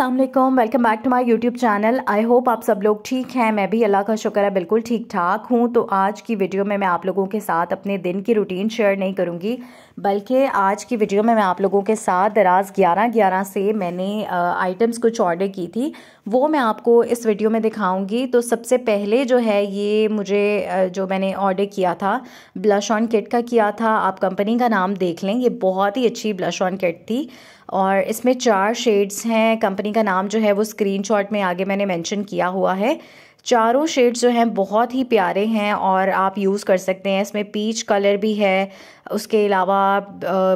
Aslam welcome back to my YouTube channel I hope आप सब लोग ठीक हैं मैं भी अल्लाह का शुक्र है बिल्कुल ठीक ठाक हूँ तो आज की वीडियो में मैं आप लोगों के साथ अपने दिन की रूटीन शेयर नहीं करूँगी बल्कि आज की वीडियो में मैं आप लोगों के साथ दराज ग्यारह ग्यारह से मैंने आइटम्स कुछ ऑर्डर की थी वो मैं आपको इस वीडियो में दिखाऊँगी तो सबसे पहले जो है ये मुझे जो मैंने ऑर्डर किया था ब्लश ऑन किट का किया था आप कंपनी का नाम देख लें ये बहुत ही अच्छी ब्लश ऑन किट थी और इसमें चार शेड्स हैं कंपनी का नाम जो है वो स्क्रीन में आगे मैंने मैंशन किया हुआ है चारों शेड्स जो हैं बहुत ही प्यारे हैं और आप यूज़ कर सकते हैं इसमें पीच कलर भी है उसके अलावा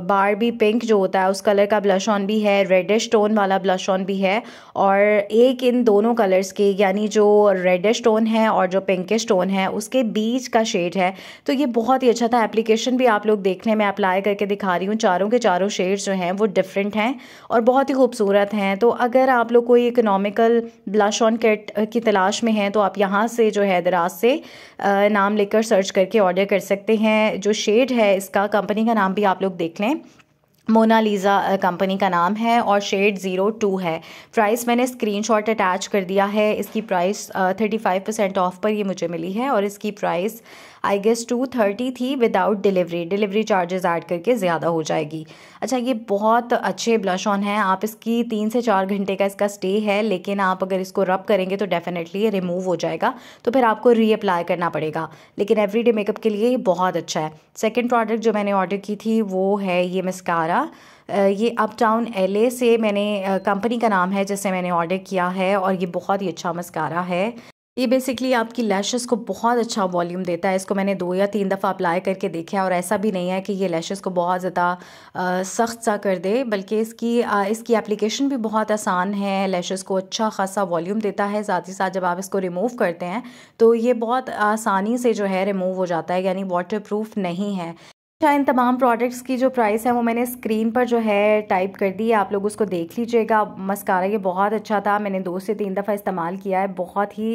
बार भी पिंक जो होता है उस कलर का ब्लश ऑन भी है रेडिश टोन वाला ब्लश ऑन भी है और एक इन दोनों कलर्स के यानी जो रेडिश टोन है और जो पिंकिश टोन है उसके बीच का शेड है तो ये बहुत ही अच्छा था एप्लीकेशन भी आप लोग देखने में अप्लाई करके दिखा रही हूँ चारों के चारों शेड्स जो हैं वो डिफरेंट हैं और बहुत ही खूबसूरत हैं तो अगर आप लोग कोई इकोनॉमिकल ब्लश ऑन किट की तलाश में हैं तो आप यहाँ से जो हैदराज से नाम लेकर सर्च करके ऑर्डर कर सकते हैं जो शेड है इसका इसका कंपनी का नाम भी आप लोग देख लें लीजा कंपनी uh, का नाम है और शेड ज़ीरो टू है प्राइस मैंने स्क्रीनशॉट अटैच कर दिया है इसकी price thirty five percent off पर ये मुझे मिली है और इसकी price I guess two thirty थी without delivery delivery charges add करके ज़्यादा हो जाएगी अच्छा ये बहुत अच्छे ब्लश ऑन है आप इसकी तीन से चार घंटे का इसका स्टे है लेकिन आप अगर इसको रब करेंगे तो डेफिनेटली ये रिमूव हो जाएगा तो फिर आपको रीअप्लाई करना पड़ेगा लेकिन डे मेकअप के लिए ये बहुत अच्छा है सेकेंड प्रोडक्ट जो मैंने ऑर्डर की थी वो है ये मस्कारा ये अप टाउन एल से मैंने कंपनी का नाम है जिससे मैंने ऑर्डर किया है और ये बहुत ही अच्छा मस्कारा है ये बेसिकली आपकी लैशेस को बहुत अच्छा वॉल्यूम देता है इसको मैंने दो या तीन दफ़ा अप्लाई करके देखा है और ऐसा भी नहीं है कि ये लैशेस को बहुत ज़्यादा सख्त सा कर दे बल्कि इसकी आ, इसकी एप्लीकेशन भी बहुत आसान है लैशेस को अच्छा खासा वॉल्यूम देता है साथ ही साथ जब आप इसको रिमूव करते हैं तो ये बहुत आसानी से जो है रिमूव हो जाता है यानी वाटर प्रूफ नहीं है अच्छा इन तमाम प्रोडक्ट्स की जो प्राइस है वो मैंने स्क्रीन पर जो है टाइप कर दी है आप लोग उसको देख लीजिएगा मस्कारा ये बहुत अच्छा था मैंने दो से तीन दफ़ा इस्तेमाल किया है बहुत ही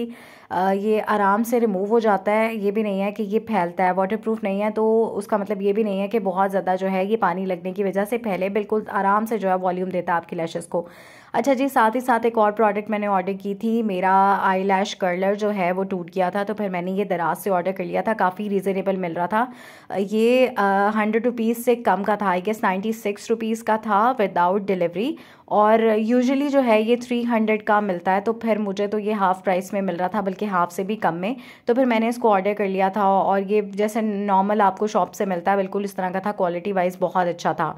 ये आराम से रिमूव हो जाता है ये भी नहीं है कि ये फैलता है वाटर प्रूफ नहीं है तो उसका मतलब ये भी नहीं है कि बहुत ज़्यादा जो है ये पानी लगने की वजह से फैले बिल्कुल आराम से जो है वॉल्यूम देता है आपकी लैशेज़ को अच्छा जी साथ ही साथ एक और प्रोडक्ट मैंने ऑर्डर की थी मेरा आई लैश कर्लर जो है वो टूट गया था तो फिर मैंने ये दराज से ऑर्डर कर लिया था काफ़ी रीज़नेबल मिल रहा था ये हंड्रेड रुपीज़ से कम का था I guess ninety six rupees का था विदाउट डिलीवरी और यूजुअली जो है ये थ्री हंड्रेड का मिलता है तो फिर मुझे तो ये हाफ़ प्राइस में मिल रहा था बल्कि हाफ़ से भी कम में तो फिर मैंने इसको ऑर्डर कर लिया था और ये जैसे नॉर्मल आपको शॉप से मिलता है बिल्कुल इस तरह का था क्वालिटी वाइज़ बहुत अच्छा था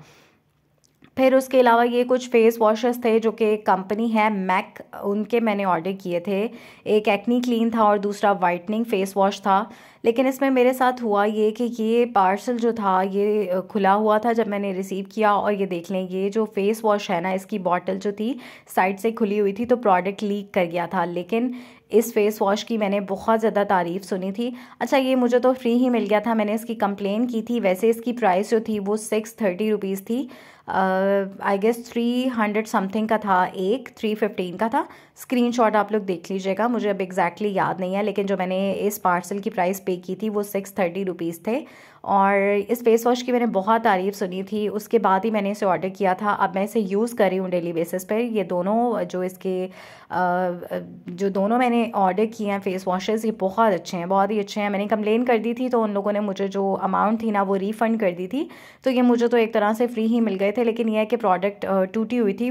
फिर उसके अलावा ये कुछ फेस वॉशेस थे जो कि कंपनी है मैक उनके मैंने ऑर्डर किए थे एक एक्नी क्लीन था और दूसरा वाइटनिंग फेस वॉश था लेकिन इसमें मेरे साथ हुआ ये कि ये पार्सल जो था ये खुला हुआ था जब मैंने रिसीव किया और ये देख लें ये जो फेस वॉश है ना इसकी बॉटल जो थी साइड से खुली हुई थी तो प्रोडक्ट लीक कर गया था लेकिन इस फेस वॉश की मैंने बहुत ज़्यादा तारीफ़ सुनी थी अच्छा ये मुझे तो फ्री ही मिल गया था मैंने इसकी कंप्लेन की थी वैसे इसकी प्राइस जो थी वो सिक्स थर्टी रुपीज़ थी I guess three hundred something का था एक थ्री फिफ्टीन का था शॉट आप लोग देख लीजिएगा मुझे अब एग्जैक्टली exactly याद नहीं है लेकिन जो मैंने इस पार्सल की प्राइस पे की थी वो सिक्स थर्टी रुपीज़ थे और इस फेस वॉश की मैंने बहुत तारीफ़ सुनी थी उसके बाद ही मैंने इसे ऑर्डर किया था अब मैं इसे यूज़ कर रही हूँ डेली बेसिस पर ये दोनों जो इसके जो दोनों मैंने ऑर्डर किए हैं फेस वॉशेज़ ये बहुत अच्छे हैं बहुत ही अच्छे हैं मैंने कंप्लेन कर दी थी तो उन लोगों ने मुझे जो अमाउंट थी ना वो रिफ़ंड कर दी थी तो ये मुझे तो एक तरह से फ्री ही मिल गए थे लेकिन यह है कि प्रोडक्ट टूटी हुई थी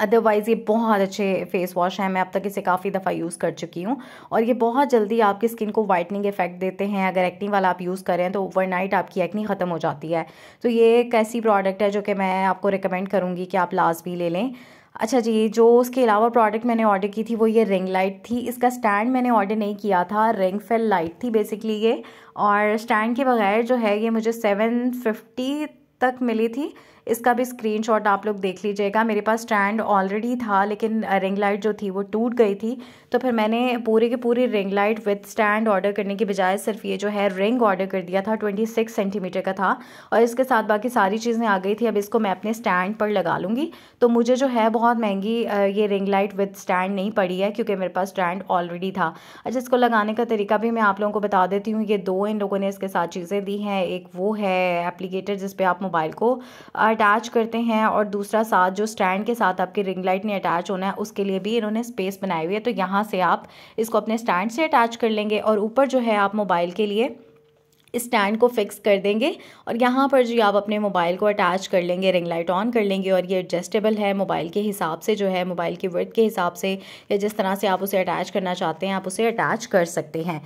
अदरवाइज़ ये बहुत अच्छे फेस वॉश हैं मैं अब तक इसे काफ़ी दफ़ा यूज़ कर चुकी हूँ और ये बहुत जल्दी आपकी स्किन को वाइटनिंग इफेक्ट देते हैं अगर एक्नी वाला आप यूज़ करें तो ओवरनाइट आपकी एक्नी ख़त्म हो जाती है तो ये एक ऐसी प्रोडक्ट है जो कि मैं आपको रिकमेंड करूँगी कि आप लाजमी ले लें अच्छा जी जो उसके अलावा प्रोडक्ट मैंने ऑर्डर की थी वो ये रिंग लाइट थी इसका स्टैंड मैंने ऑर्डर नहीं किया था रिंग फेल लाइट थी बेसिकली ये और स्टैंड के बगैर जो है ये मुझे सेवन फिफ्टी तक मिली थी इसका भी स्क्रीनशॉट आप लोग देख लीजिएगा मेरे पास स्टैंड ऑलरेडी था लेकिन रिंग लाइट जो थी वो टूट गई थी तो फिर मैंने पूरे के पूरे ring light with stand order करने की बजाय सिर्फ ये जो है रिंग ऑर्डर कर दिया था ट्वेंटी सिक्स सेंटीमीटर का था और इसके साथ बाकी सारी चीज़ें आ गई थी अब इसको मैं अपने स्टैंड पर लगा लूँगी तो मुझे जो है बहुत महंगी ये रिंग लाइट विथ स्टैंड नहीं पड़ी है क्योंकि मेरे पास स्टैंड ऑलरेडी था अच्छा इसको लगाने का तरीका भी मैं आप लोगों को बता देती हूँ ये दो इन लोगों ने इसके साथ चीज़ें दी हैं एक वो है एप्लीकेटर जिस पर आप मोबाइल को अटैच करते हैं और दूसरा साथ जो स्टैंड के साथ आपके रिंग लाइट ने अटैच होना है उसके लिए भी इन्होंने स्पेस बनाई हुई है तो यहाँ से आप इसको अपने स्टैंड से अटैच कर लेंगे और ऊपर जो है आप मोबाइल के लिए स्टैंड को फिक्स कर देंगे और यहाँ पर जो आप अपने मोबाइल को अटैच कर लेंगे रिंग लाइट ऑन कर लेंगे और ये एडजस्टेबल है मोबाइल के हिसाब से जो है मोबाइल की वर्थ के हिसाब से या जिस तरह से आप उसे अटैच करना चाहते हैं आप उसे अटैच कर सकते हैं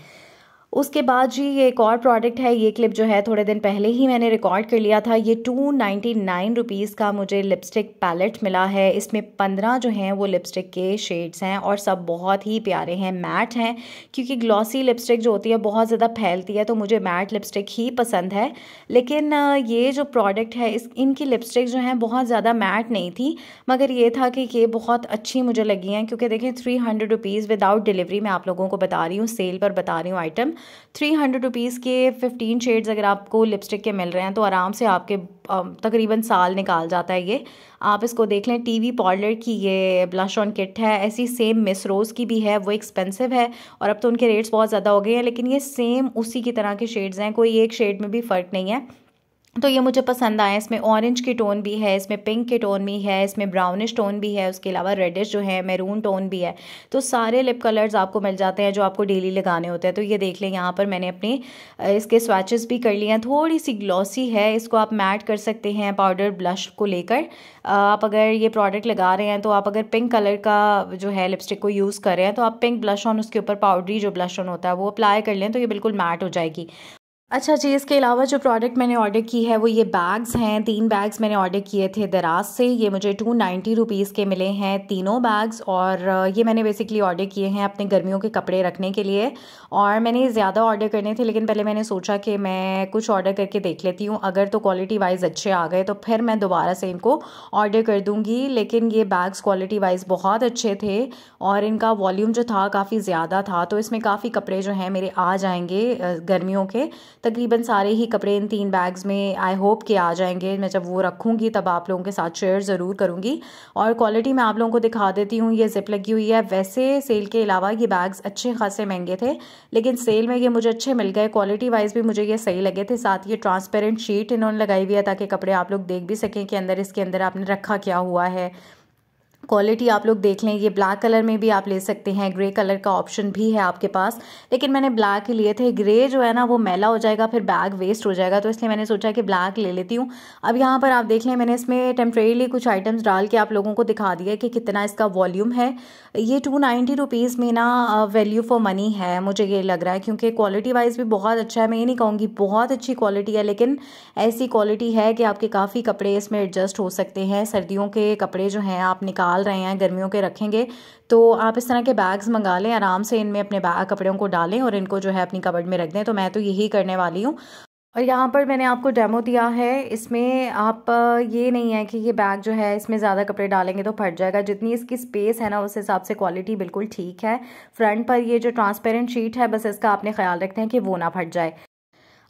उसके बाद जी ये एक और प्रोडक्ट है ये क्लिप जो है थोड़े दिन पहले ही मैंने रिकॉर्ड कर लिया था ये टू नाइन्टी नाइन रुपीज़ का मुझे लिपस्टिक पैलेट मिला है इसमें पंद्रह जो हैं वो लिपस्टिक के शेड्स हैं और सब बहुत ही प्यारे हैं मैट हैं क्योंकि ग्लॉसी लिपस्टिक जो होती है बहुत ज़्यादा फैलती है तो मुझे मैट लिपस्टिक ही पसंद है लेकिन ये जो प्रोडक्ट है इस इनकी लिपस्टिक जो है बहुत ज़्यादा मैट नहीं थी मगर ये था कि ये बहुत अच्छी मुझे लगी हैं क्योंकि देखें three hundred rupees without delivery मैं आप लोगों को बता रही हूँ सेल पर बता रही हूँ आइटम थ्री हंड्रेड रुपीज़ के फिफ्टीन शेड्स अगर आपको लिपस्टिक के मिल रहे हैं तो आराम से आपके तकरीबन साल निकाल जाता है ये आप इसको देख लें टी वी पार्लर की ये ब्लश ऑन किट है ऐसी सेम मिस रोज़ की भी है वो एक्सपेंसिव है और अब तो उनके रेट्स बहुत ज़्यादा हो गए हैं लेकिन ये सेम उसी की तरह के शेड्स हैं कोई एक शेड में भी फ़र्क नहीं है तो ये मुझे पसंद आया इसमें ऑरेंज के टोन भी है इसमें पिंक के टोन भी है इसमें ब्राउनिश टोन भी है उसके अलावा रेडिश जो है मैरून टोन भी है तो सारे लिप कलर्स आपको मिल जाते हैं जो आपको डेली लगाने होते हैं तो ये देख लें यहाँ पर मैंने अपने इसके स्वाचेस भी कर लिए हैं थोड़ी सी ग्लॉसी है इसको आप मैट कर सकते हैं पाउडर ब्लश को लेकर आप अगर ये प्रोडक्ट लगा रहे हैं तो आप अगर पिंक कलर का जो है लिपस्टिक को यूज़ कर रहे हैं तो आप पिंक ब्लश ऑन उसके ऊपर पाउडरी जो ब्लश ऑन होता है वो अप्लाई कर लें तो ये बिल्कुल मैट हो जाएगी अच्छा जी इसके अलावा जो प्रोडक्ट मैंने ऑर्डर की है वो ये बैग्स हैं तीन बैग्स मैंने ऑर्डर किए थे दराज से ये मुझे टू नाइन्टी रुपीज़ के मिले हैं तीनों बैग्स और ये मैंने बेसिकली ऑर्डर किए हैं अपने गर्मियों के कपड़े रखने के लिए और मैंने ज़्यादा ऑर्डर करने थे लेकिन पहले मैंने सोचा कि मैं कुछ ऑर्डर करके देख लेती हूँ अगर तो क्वालिटी वाइज अच्छे आ गए तो फिर मैं दोबारा से इनको ऑर्डर कर दूँगी लेकिन ये बैग्स क्वालिटी वाइज बहुत अच्छे थे और इनका वॉल्यूम जो था काफ़ी ज़्यादा था तो इसमें काफ़ी कपड़े जो हैं मेरे आ जाएंगे गर्मियों के तकरीबन सारे ही कपड़े इन तीन बैग्स में आई होप के आ जाएंगे मैं जब वो रखूँगी तब आप लोगों के साथ शेयर ज़रूर करूँगी और क्वालिटी मैं आप लोगों को दिखा देती हूँ ये जिप लगी हुई है वैसे सेल के अलावा ये बैग्स अच्छे खासे महंगे थे लेकिन सेल में ये मुझे अच्छे मिल गए क्वालिटी वाइज भी मुझे ये सही लगे थे साथ ये ट्रांसपेरेंट शीट इन्होंने लगाई हुई है ताकि कपड़े आप लोग देख भी सकें कि अंदर इसके अंदर आपने रखा क्या हुआ है क्वालिटी आप लोग देख लें ये ब्लैक कलर में भी आप ले सकते हैं ग्रे कलर का ऑप्शन भी है आपके पास लेकिन मैंने ब्लैक ही लिए थे ग्रे जो है ना वो मैला हो जाएगा फिर बैग वेस्ट हो जाएगा तो इसलिए मैंने सोचा कि ब्लैक ले लेती हूँ अब यहाँ पर आप देख लें मैंने इसमें टेम्परेली कुछ आइटम्स डाल के आप लोगों को दिखा दिया कि कितना इसका वॉल्यूम है ये टू नाइन्टी रुपीज़ में ना वैल्यू फॉर मनी है मुझे ये लग रहा है क्योंकि क्वालिटी वाइज भी बहुत अच्छा है मैं ये नहीं कहूँगी बहुत अच्छी क्वालिटी है लेकिन ऐसी क्वालिटी है कि आपके काफ़ी कपड़े इसमें एडजस्ट हो सकते हैं सर्दियों के कपड़े जो हैं आप निकाल डाल रहे हैं गर्मियों के रखेंगे तो आप इस तरह के बैग्स मंगा लें आराम से इनमें अपने बैग कपड़ों को डालें और इनको जो है अपनी कबड़ में रख दें तो मैं तो यही करने वाली हूँ और यहाँ पर मैंने आपको डेमो दिया है इसमें आप ये नहीं है कि ये बैग जो है इसमें ज़्यादा कपड़े डालेंगे तो फट जाएगा जितनी इसकी स्पेस है ना उस हिसाब से क्वालिटी बिल्कुल ठीक है फ्रंट पर ये जो ट्रांसपेरेंट शीट है बस इसका आपने ख्याल रखते हैं कि वो ना फट जाए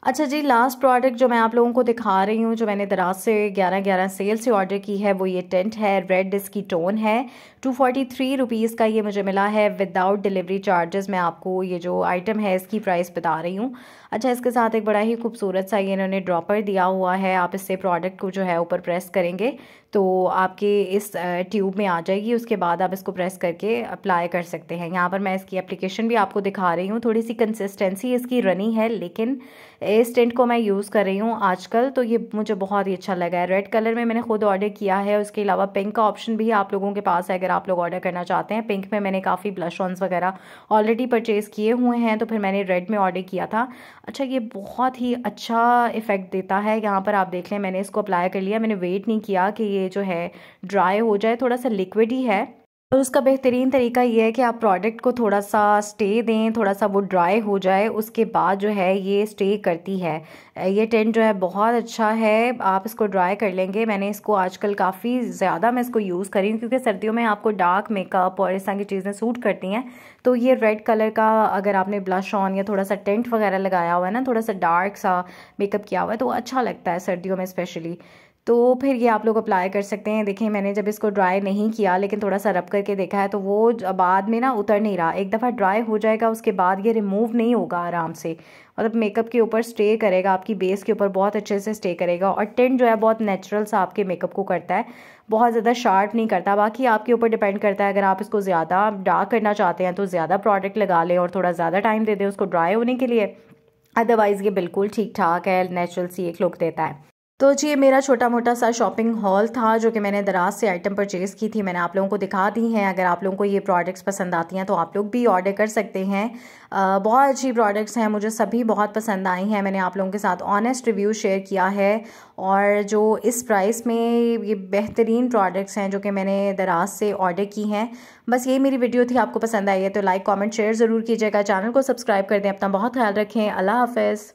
अच्छा जी लास्ट प्रोडक्ट जो मैं आप लोगों को दिखा रही हूँ जो मैंने दराज से ग्यारह ग्यारह सेल से ऑर्डर की है वो ये टेंट है रेड इसकी टोन है टू फोर्टी थ्री रुपीज़ का ये मुझे मिला है विदाउट डिलीवरी चार्जेस मैं आपको ये जो आइटम है इसकी प्राइस बता रही हूँ अच्छा इसके साथ एक बड़ा ही खूबसूरत सा ये इन्होंने ड्रॉपर दिया हुआ है आप इससे प्रोडक्ट को जो है ऊपर प्रेस करेंगे तो आपके इस ट्यूब में आ जाएगी उसके बाद आप इसको प्रेस करके अप्लाई कर सकते हैं यहाँ पर मैं इसकी एप्लीकेशन भी आपको दिखा रही हूँ थोड़ी सी कंसिस्टेंसी इसकी रनिंग है लेकिन इस टेंट को मैं यूज़ कर रही हूँ आजकल तो ये मुझे बहुत ही अच्छा लगा है रेड कलर में मैंने खुद ऑर्डर किया है उसके अलावा पिंक का ऑप्शन भी आप लोगों के पास है अगर आप लोग ऑर्डर करना चाहते हैं पिंक में मैंने काफ़ी ब्लश ऑन्स वगैरह ऑलरेडी परचेज़ किए हुए हैं तो फिर मैंने रेड में ऑर्डर किया था अच्छा ये बहुत ही अच्छा इफ़ेक्ट देता है यहाँ पर आप देख लें मैंने इसको अप्लाई कर लिया मैंने वेट नहीं किया कि ये ये जो है ड्राई हो जाए थोड़ा सा लिक्विड ही है और उसका बेहतरीन तरीका ये है कि आप प्रोडक्ट को थोड़ा सा स्टे दें थोड़ा सा वो ड्राई हो जाए उसके बाद जो है ये स्टे करती है ये टेंट जो है बहुत अच्छा है आप इसको ड्राई कर लेंगे मैंने इसको आजकल काफ़ी ज़्यादा मैं इसको यूज़ करी हूँ क्योंकि सर्दियों में आपको डार्क मेकअप और इस तरह की चीज़ें सूट करती हैं तो ये रेड कलर का अगर आपने ब्लश ऑन या थोड़ा सा टेंट वगैरह लगाया हुआ है ना थोड़ा सा डार्क सा मेकअप किया हुआ है तो अच्छा लगता है सर्दियों में स्पेशली तो फिर ये आप लोग अप्लाई कर सकते हैं देखिए मैंने जब इसको ड्राई नहीं किया लेकिन थोड़ा सा रब करके देखा है तो वो बाद में ना उतर नहीं रहा एक दफ़ा ड्राई हो जाएगा उसके बाद ये रिमूव नहीं होगा आराम से मतलब मेकअप के ऊपर स्टे करेगा आपकी बेस के ऊपर बहुत अच्छे से स्टे करेगा और टेंट जो है बहुत नेचुरल सा आपके मेकअप को करता है बहुत ज़्यादा शार्प नहीं करता बाकी आपके ऊपर डिपेंड करता है अगर आप इसको ज़्यादा डार्क करना चाहते हैं तो ज़्यादा प्रोडक्ट लगा लें और थोड़ा ज़्यादा टाइम दे दें उसको ड्राई होने के लिए अदरवाइज़ ये बिल्कुल ठीक ठाक है नेचुरल सी एक लुक देता है तो जी ये मेरा छोटा मोटा सा शॉपिंग हॉल था जो कि मैंने दराज से आइटम परचेज़ की थी मैंने आप लोगों को दिखा दी हैं अगर आप लोगों को ये प्रोडक्ट्स पसंद आती हैं तो आप लोग भी ऑर्डर कर सकते हैं आ, बहुत अच्छी प्रोडक्ट्स हैं मुझे सभी बहुत पसंद आई हैं मैंने आप लोगों के साथ ऑनेस्ट रिव्यू शेयर किया है और जो इस प्राइस में ये बेहतरीन प्रोडक्ट्स हैं जो कि मैंने दराज से ऑर्डर की हैं बस यही मेरी वीडियो थी आपको पसंद आई है तो लाइक कॉमेंट शेयर ज़रूर कीजिएगा चैनल को सब्सक्राइब कर दें अपना बहुत ख्याल रखें अल्लाह हाफ़